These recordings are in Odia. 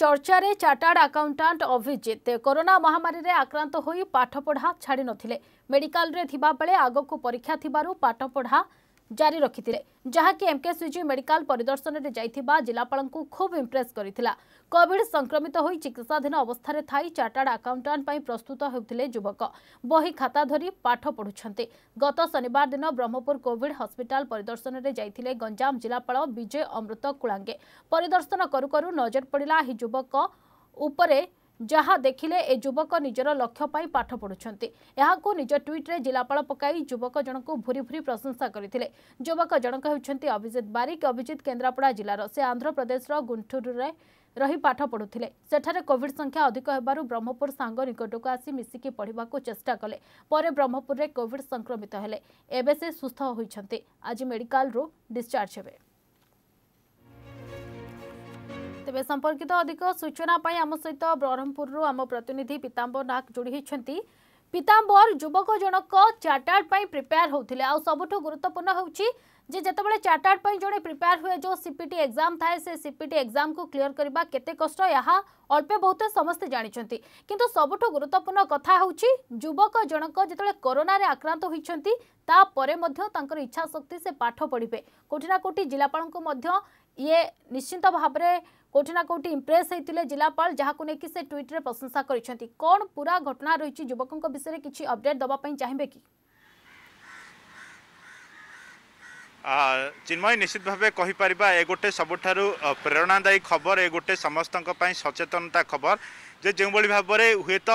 চর্চার চার্টার্ড আকাউন্টাট অভিজিৎ করোনা মহামারীতে আক্রান্ত হয়ে পাঠপড়া ছাড়ি নথিলে মেডিকালে থিবা বেড়ে আগকু পরীক্ষা থিবারু পাঠপড়া ଜାରି ରଖିଥିଲେ ଯାହାକି ଏମ୍କେସିଜି ମେଡିକାଲ ପରିଦର୍ଶନରେ ଯାଇଥିବା ଜିଲ୍ଲାପାଳଙ୍କୁ ଖୁବ୍ ଇମ୍ପ୍ରେସ୍ କରିଥିଲା କୋଭିଡ୍ ସଂକ୍ରମିତ ହୋଇ ଚିକିତ୍ସାଧୀନ ଅବସ୍ଥାରେ ଥାଇ ଚାର୍ଟାର୍ଡ ଆକାଉଣ୍ଟାଣ୍ଟ ପାଇଁ ପ୍ରସ୍ତୁତ ହେଉଥିଲେ ଯୁବକ ବହି ଖାତା ଧରି ପାଠ ପଢ଼ୁଛନ୍ତି ଗତ ଶନିବାର ଦିନ ବ୍ରହ୍ମପୁର କୋଭିଡ୍ ହସ୍ପିଟାଲ ପରିଦର୍ଶନରେ ଯାଇଥିଲେ ଗଞ୍ଜାମ ଜିଲ୍ଲାପାଳ ବିଜୟ ଅମୃତ କୁଳାଙ୍ଗେ ପରିଦର୍ଶନ କରୁ କରୁ ନଜର ପଡ଼ିଲା ଏହି ଯୁବକ ଉପରେ ଯାହା ଦେଖିଲେ ଏ ଯୁବକ ନିଜର ଲକ୍ଷ୍ୟ ପାଇଁ ପାଠ ପଢ଼ୁଛନ୍ତି ଏହାକୁ ନିଜ ଟ୍ୱିଟ୍ରେ ଜିଲ୍ଲାପାଳ ପକାଇ ଯୁବକ ଜଣଙ୍କୁ ଭୁରି ଭୁରି ପ୍ରଶଂସା କରିଥିଲେ ଯୁବକ ଜଣକ ହେଉଛନ୍ତି ଅଭିଜିତ ବାରିକ ଅଭିଜିତ କେନ୍ଦ୍ରାପଡ଼ା ଜିଲ୍ଲାର ସେ ଆନ୍ଧ୍ରପ୍ରଦେଶର ଗୁଣ୍ଠୁରରେ ରହି ପାଠ ପଢ଼ୁଥିଲେ ସେଠାରେ କୋଭିଡ୍ ସଂଖ୍ୟା ଅଧିକ ହେବାରୁ ବ୍ରହ୍ମପୁର ସାଙ୍ଗ ନିକଟକୁ ଆସି ମିଶିକି ପଢ଼ିବାକୁ ଚେଷ୍ଟା କଲେ ପରେ ବ୍ରହ୍ମପୁରରେ କୋଭିଡ୍ ସଂକ୍ରମିତ ହେଲେ ଏବେ ସେ ସୁସ୍ଥ ହୋଇଛନ୍ତି ଆଜି ମେଡିକାଲରୁ ଡିସଚାର୍ଜ ହେବେ तेज संपर्कित अधिक सूचनापी आम सहित तो ब्रह्मपुर आम प्रतिनिधि पीतांबर नाग जोड़ी पीतांबर जुवक जनक चार्टार्ड प्रिपेयर होते आ सब गुरुत्वपूर्ण हूँ जो चार्टार्ड जो प्रिपेयर हुए जो सीपीटी एक्जाम थाए से सीपिट एक्जाम को क्लीयर करने के कष्ट अल्पे बहुत समस्ते जानते कि सब गुरुत्वपूर्ण कथा हूँ जुवक जनक जिते करोन आक्रांत होती इच्छाशक्ति से पाठ पढ़े कौटिना कौटि जिलापा ଇଏ ନିଶ୍ଚିନ୍ତ ଭାବରେ କେଉଁଠି ନା କେଉଁଠି ଇମ୍ପ୍ରେସ୍ ହେଇଥିଲେ ଜିଲ୍ଲାପାଳ ଯାହାକୁ ନେଇକି ସେ ଟ୍ୱିଟ୍ରେ ପ୍ରଶଂସା କରିଛନ୍ତି କ'ଣ ପୁରା ଘଟଣା ରହିଛି ଯୁବକଙ୍କ ବିଷୟରେ କିଛି ଅପଡେଟ୍ ଦେବା ପାଇଁ ଚାହିଁବେ କି ଚିନ୍ମୟ ନିଶ୍ଚିତ ଭାବେ କହିପାରିବା ଏ ଗୋଟେ ସବୁଠାରୁ ପ୍ରେରଣାଦାୟୀ ଖବର ଏ ଗୋଟେ ସମସ୍ତଙ୍କ ପାଇଁ ସଚେତନତା ଖବର ଯେ ଯେଉଁଭଳି ଭାବରେ ହୁଏତ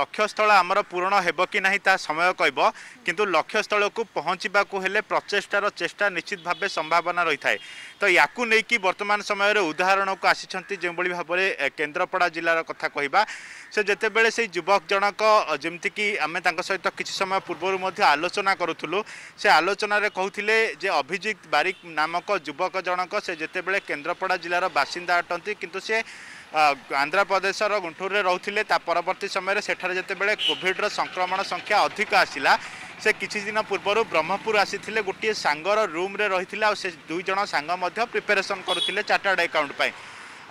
ଲକ୍ଷ୍ୟସ୍ଥଳ ଆମର ପୂରଣ ହେବ କି ନାହିଁ ତା ସମୟ କହିବ କିନ୍ତୁ ଲକ୍ଷ୍ୟସ୍ଥଳକୁ ପହଞ୍ଚିବାକୁ ହେଲେ ପ୍ରଚେଷ୍ଟାର ଚେଷ୍ଟା ନିଶ୍ଚିତ ଭାବେ ସମ୍ଭାବନା ରହିଥାଏ ତ ୟାକୁ ନେଇକି ବର୍ତ୍ତମାନ ସମୟରେ ଉଦାହରଣକୁ ଆସିଛନ୍ତି ଯେଉଁଭଳି ଭାବରେ କେନ୍ଦ୍ରପଡ଼ା ଜିଲ୍ଲାର କଥା କହିବା ସେ ଯେତେବେଳେ ସେଇ ଯୁବକ ଜଣକ ଯେମିତିକି ଆମେ ତାଙ୍କ ସହିତ କିଛି ସମୟ ପୂର୍ବରୁ ମଧ୍ୟ ଆଲୋଚନା କରୁଥିଲୁ ସେ ଆଲୋଚନାରେ କହୁଥିଲେ ଯେ ଅଭିଜିତ ବାରିକ ନାମକ ଯୁବକ ଜଣକ ସେ ଯେତେବେଳେ କେନ୍ଦ୍ରପଡ଼ା ଜିଲ୍ଲାର ବାସିନ୍ଦା ଅଟନ୍ତି କିନ୍ତୁ ସେ ଆନ୍ଧ୍ରପ୍ରଦେଶର ଗୁଣ୍ଠୁରରେ ରହୁଥିଲେ ତା ପରବର୍ତ୍ତୀ ସମୟରେ ସେଠାରେ ଯେତେବେଳେ କୋଭିଡ଼ର ସଂକ୍ରମଣ ସଂଖ୍ୟା ଅଧିକ ଆସିଲା ସେ କିଛି ଦିନ ପୂର୍ବରୁ ବ୍ରହ୍ମପୁର ଆସିଥିଲେ ଗୋଟିଏ ସାଙ୍ଗର ରୁମ୍ରେ ରହିଥିଲେ ଆଉ ସେ ଦୁଇ ଜଣ ସାଙ୍ଗ ମଧ୍ୟ ପ୍ରିପାରେସନ୍ କରୁଥିଲେ ଚାର୍ଟାର୍ଡ ଆକାଉଣ୍ଟ ପାଇଁ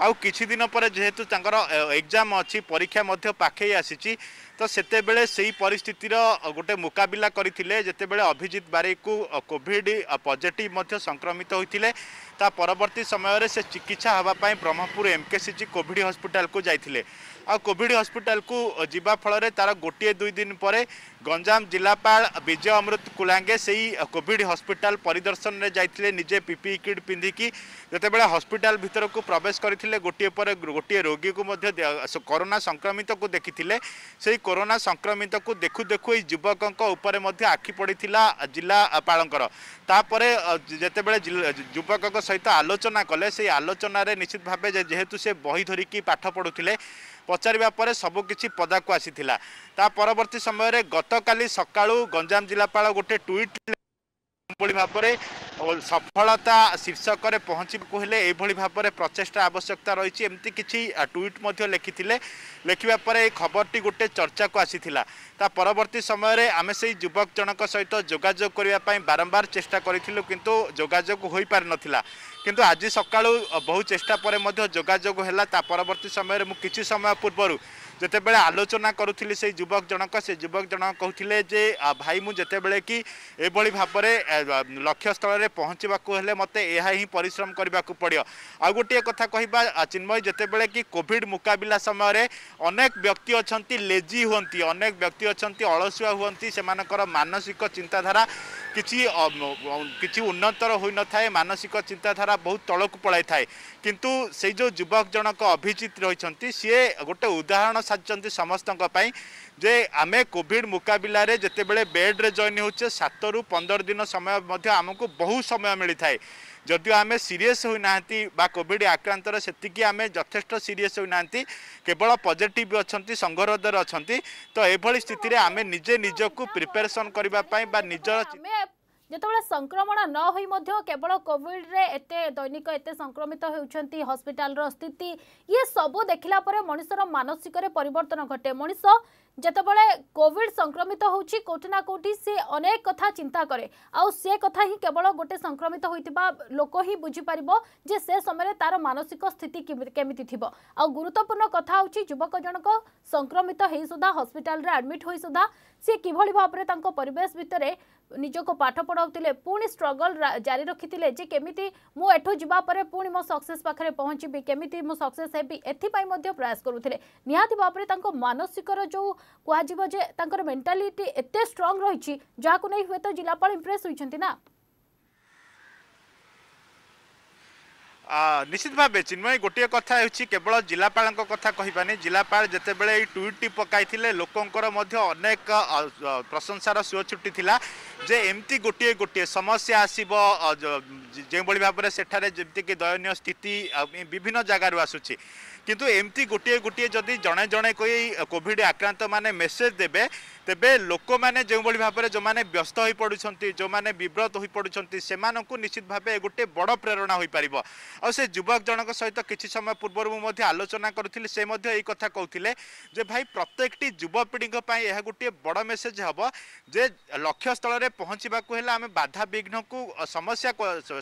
ଆଉ କିଛି ଦିନ ପରେ ଯେହେତୁ ତାଙ୍କର ଏକ୍ଜାମ୍ ଅଛି ପରୀକ୍ଷା ମଧ୍ୟ ପାଖେଇ ଆସିଛି ତ ସେତେବେଳେ ସେହି ପରିସ୍ଥିତିର ଗୋଟେ ମୁକାବିଲା କରିଥିଲେ ଯେତେବେଳେ ଅଭିଜିତ ବାରିକକୁ କୋଭିଡ଼ ପଜିଟିଭ ମଧ୍ୟ ସଂକ୍ରମିତ ହୋଇଥିଲେ ତା ପରବର୍ତ୍ତୀ ସମୟରେ ସେ ଚିକିତ୍ସା ହେବା ପାଇଁ ବ୍ରହ୍ମପୁର ଏମ୍କେସିଜି କୋଭିଡ଼ ହସ୍ପିଟାଲକୁ ଯାଇଥିଲେ ଆଉ କୋଭିଡ଼ ହସ୍ପିଟାଲକୁ ଯିବା ଫଳରେ ତାର ଗୋଟିଏ ଦୁଇ ଦିନ ପରେ ଗଞ୍ଜାମ ଜିଲ୍ଲାପାଳ ବିଜୟ ଅମୃତ କୁଲାଙ୍ଗେ ସେହି କୋଭିଡ଼ ହସ୍ପିଟାଲ ପରିଦର୍ଶନରେ ଯାଇଥିଲେ ନିଜେ ପିପିଇ କିଟ୍ ପିନ୍ଧିକି ଯେତେବେଳେ ହସ୍ପିଟାଲ ଭିତରକୁ ପ୍ରବେଶ କରିଥିଲେ ଗୋଟିଏ ପରେ ଗୋଟିଏ ରୋଗୀକୁ ମଧ୍ୟ କରୋନା ସଂକ୍ରମିତକୁ ଦେଖିଥିଲେ ସେହି କରୋନା ସଂକ୍ରମିତକୁ ଦେଖୁ ଦେଖୁ ଏହି ଯୁବକଙ୍କ ଉପରେ ମଧ୍ୟ ଆଖି ପଡ଼ିଥିଲା ଜିଲ୍ଲାପାଳଙ୍କର ତାପରେ ଯେତେବେଳେ ଯୁବକଙ୍କ ସହିତ ଆଲୋଚନା କଲେ ସେଇ ଆଲୋଚନାରେ ନିଶ୍ଚିତ ଭାବେ ଯେହେତୁ ସେ ବହି ଧରିକି ପାଠ ପଢ଼ୁଥିଲେ ପଚାରିବା ପରେ ସବୁକିଛି ପଦାକୁ ଆସିଥିଲା ତା ପରବର୍ତ୍ତୀ ସମୟରେ ଗତକାଲି ସକାଳୁ ଗଞ୍ଜାମ ଜିଲ୍ଲାପାଳ ଗୋଟେ ଟ୍ୱିଟ୍ ଯେଉଁଭଳି ଭାବରେ ସଫଳତା ଶୀର୍ଷକରେ ପହଞ୍ଚିବାକୁ ହେଲେ ଏଭଳି ଭାବରେ ପ୍ରଚେଷ୍ଟା ଆବଶ୍ୟକତା ରହିଛି ଏମିତି କିଛି ଟୁଇଟ୍ ମଧ୍ୟ ଲେଖିଥିଲେ ଲେଖିବା ପରେ ଏ ଖବରଟି ଗୋଟେ ଚର୍ଚ୍ଚାକୁ ଆସିଥିଲା ତା ପରବର୍ତ୍ତୀ ସମୟରେ ଆମେ ସେହି ଯୁବକ ଜଣଙ୍କ ସହିତ ଯୋଗାଯୋଗ କରିବା ପାଇଁ ବାରମ୍ବାର ଚେଷ୍ଟା କରିଥିଲୁ କିନ୍ତୁ ଯୋଗାଯୋଗ ହୋଇପାରିନଥିଲା କିନ୍ତୁ ଆଜି ସକାଳୁ ବହୁ ଚେଷ୍ଟା ପରେ ମଧ୍ୟ ଯୋଗାଯୋଗ ହେଲା ତା ପରବର୍ତ୍ତୀ ସମୟରେ ମୁଁ କିଛି ସମୟ ପୂର୍ବରୁ ଯେତେବେଳେ ଆଲୋଚନା କରୁଥିଲି ସେଇ ଯୁବକ ଜଣକ ସେ ଯୁବକ ଜଣକ କହୁଥିଲେ ଯେ ଭାଇ ମୁଁ ଯେତେବେଳେ କି ଏଭଳି ଭାବରେ ଲକ୍ଷ୍ୟସ୍ଥଳରେ ପହଞ୍ଚିବାକୁ ହେଲେ ମୋତେ ଏହା ହିଁ ପରିଶ୍ରମ କରିବାକୁ ପଡ଼ିବ ଆଉ ଗୋଟିଏ କଥା କହିବା ଚିନ୍ମୟ ଯେତେବେଳେ କି କୋଭିଡ଼ ମୁକାବିଲା ସମୟରେ ଅନେକ ବ୍ୟକ୍ତି ଅଛନ୍ତି ଲେଜି ହୁଅନ୍ତି ଅନେକ ବ୍ୟକ୍ତି ଅଛନ୍ତି ଅଳସୁଆ ହୁଅନ୍ତି ସେମାନଙ୍କର ମାନସିକ ଚିନ୍ତାଧାରା କିଛି କିଛି ଉନ୍ନତର ହୋଇନଥାଏ ମାନସିକ ଚିନ୍ତାଧାରା ବହୁତ ତଳକୁ ପଳାଇଥାଏ କିନ୍ତୁ ସେଇ ଯେଉଁ ଯୁବକ ଜଣକ ଅଭିଜିତ ରହିଛନ୍ତି ସିଏ ଗୋଟେ ଉଦାହରଣ ସାଜିଛନ୍ତି ସମସ୍ତଙ୍କ ପାଇଁ ଯେ ଆମେ କୋଭିଡ଼ ମୁକାବିଲାରେ ଯେତେବେଳେ ବେଡ଼୍ରେ ଜଏନ୍ ହେଉଛେ ସାତରୁ ପନ୍ଦର ଦିନ ସମୟ ମଧ୍ୟ ଆମକୁ ବହୁ ସମୟ ମିଳିଥାଏ ଯଦିଓ ଆମେ ସିରିୟସ୍ ହୋଇନାହାନ୍ତି ବା କୋଭିଡ୍ ଆକ୍ରାନ୍ତର ସେତିକି ଆମେ ଯଥେଷ୍ଟ ସିରିୟସ୍ ହୋଇନାହାନ୍ତି କେବଳ ପଜିଟିଭ୍ ଅଛନ୍ତି ସଙ୍ଗରୋଧରେ ଅଛନ୍ତି ତ ଏଭଳି ସ୍ଥିତିରେ ଆମେ ନିଜେ ନିଜକୁ ପ୍ରିପେରେସନ୍ କରିବା ପାଇଁ ବା ନିଜର ଯେତେବେଳେ ସଂକ୍ରମଣ ନ ହୋଇ ମଧ୍ୟ କେବଳ କୋଭିଡ଼ରେ ଏତେ ଦୈନିକ ଏତେ ସଂକ୍ରମିତ ହେଉଛନ୍ତି ହସ୍ପିଟାଲର ସ୍ଥିତି ଇଏ ସବୁ ଦେଖିଲା ପରେ ମଣିଷର ମାନସିକରେ ପରିବର୍ତ୍ତନ ଘଟେ ମଣିଷ ଯେତେବେଳେ କୋଭିଡ ସଂକ୍ରମିତ ହେଉଛି କେଉଁଠି ନା କେଉଁଠି ସେ ଅନେକ କଥା ଚିନ୍ତା କରେ ଆଉ ସେ କଥା ହିଁ କେବଳ ଗୋଟେ ସଂକ୍ରମିତ ହୋଇଥିବା ଲୋକ ହିଁ ବୁଝିପାରିବ ଯେ ସେ ସମୟରେ ତାର ମାନସିକ ସ୍ଥିତି କେମିତି ଥିବ ଆଉ ଗୁରୁତ୍ୱପୂର୍ଣ୍ଣ କଥା ହେଉଛି ଯୁବକ ଜଣକ ସଂକ୍ରମିତ ହେଇ ସୁଦ୍ଧା ହସ୍ପିଟାଲରେ ଆଡମିଟ୍ ହୋଇ ସୁଦ୍ଧା ସେ କିଭଳି ଭାବରେ ତାଙ୍କ ପରିବେଶ ଭିତରେ ନିଜକୁ ପାଠ ପଢ଼ାଉଥିଲେ ପୁଣି ଷ୍ଟ୍ରଗଲ୍ ଜାରି ରଖିଥିଲେ ଯେ କେମିତି ମୁଁ ଏଠୁ ଯିବା ପରେ ପୁଣି ମୋ ସକ୍ସେସ୍ ପାଖରେ ପହଞ୍ଚିବି କେମିତି ମୁଁ ସକ୍ସେସ୍ ହେବି ଏଥିପାଇଁ ମଧ୍ୟ ପ୍ରୟାସ କରୁଥିଲେ ନିହାତି ଭାବରେ ତାଙ୍କ ମାନସିକର ଯେଉଁ କୁହାଯିବ ଯେ ତାଙ୍କର ମେଣ୍ଟାଲିଟି ଏତେ ଷ୍ଟ୍ରଙ୍ଗ ରହିଛି ଯାହାକୁ ନେଇ ହୁଏତ ଜିଲ୍ଲାପାଳ ଇମ୍ପ୍ରେସ୍ ହୋଇଛନ୍ତି ନା ନିଶ୍ଚିତ ଭାବେ ଚିନ୍ମୟୀ ଗୋଟିଏ କଥା ହେଉଛି କେବଳ ଜିଲ୍ଲାପାଳଙ୍କ କଥା କହିବାନି ଜିଲ୍ଲାପାଳ ଯେତେବେଳେ ଏଇ ଟୁଇଟ୍ଟି ପକାଇଥିଲେ ଲୋକଙ୍କର ମଧ୍ୟ ଅନେକ ପ୍ରଶଂସାର ସୁଅ ଛୁଟି ଥିଲା ଯେ ଏମିତି ଗୋଟିଏ ଗୋଟିଏ ସମସ୍ୟା ଆସିବ ଯେଉଁଭଳି ଭାବରେ ସେଠାରେ ଯେମିତିକି ଦୟନୀୟ ସ୍ଥିତି ବିଭିନ୍ନ ଜାଗାରୁ ଆସୁଛି କିନ୍ତୁ ଏମିତି ଗୋଟିଏ ଗୋଟିଏ ଯଦି ଜଣେ ଜଣେ କହି କୋଭିଡ଼ ଆକ୍ରାନ୍ତମାନେ ମେସେଜ୍ ଦେବେ ତେବେ ଲୋକମାନେ ଯେଉଁଭଳି ଭାବରେ ଯେଉଁମାନେ ବ୍ୟସ୍ତ ହୋଇପଡ଼ୁଛନ୍ତି ଯେଉଁମାନେ ବିବ୍ରତ ହୋଇପଡ଼ୁଛନ୍ତି ସେମାନଙ୍କୁ ନିଶ୍ଚିତ ଭାବେ ଗୋଟିଏ ବଡ଼ ପ୍ରେରଣା ହୋଇପାରିବ ଆଉ ସେ ଯୁବକ ଜଣକ ସହିତ କିଛି ସମୟ ପୂର୍ବରୁ ମୁଁ ମଧ୍ୟ ଆଲୋଚନା କରୁଥିଲି ସେ ମଧ୍ୟ ଏଇ କଥା କହୁଥିଲେ ଯେ ଭାଇ ପ୍ରତ୍ୟେକଟି ଯୁବପିଢ଼ିଙ୍କ ପାଇଁ ଏହା ଗୋଟିଏ ବଡ଼ ମେସେଜ୍ ହେବ ଯେ ଲକ୍ଷ୍ୟସ୍ଥଳରେ ପହଞ୍ଚିବାକୁ ହେଲେ ଆମେ ବାଧାବିଘ୍ନକୁ ସମସ୍ୟା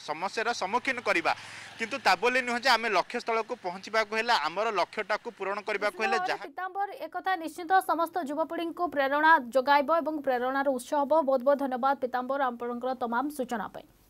ସମସ୍ୟାର ସମ୍ମୁଖୀନ କରିବା କିନ୍ତୁ ତା ବୋଲି ନୁହେଁ ଯେ ଆମେ ଲକ୍ଷ୍ୟସ୍ଥଳକୁ ପହଞ୍ଚିବାକୁ ହେଲେ ଆମ আমার লক্ষ্যটা পূরণ করা হলে পীতাম্বর একথা নিশ্চিত সমস্ত যুবপিঢ়ি প্রেরণা যোগাইব এবং প্রেরণার উৎস হব বহু বহু ধন্যবাদ পিতাম্বর আপনার তমাম সূচনা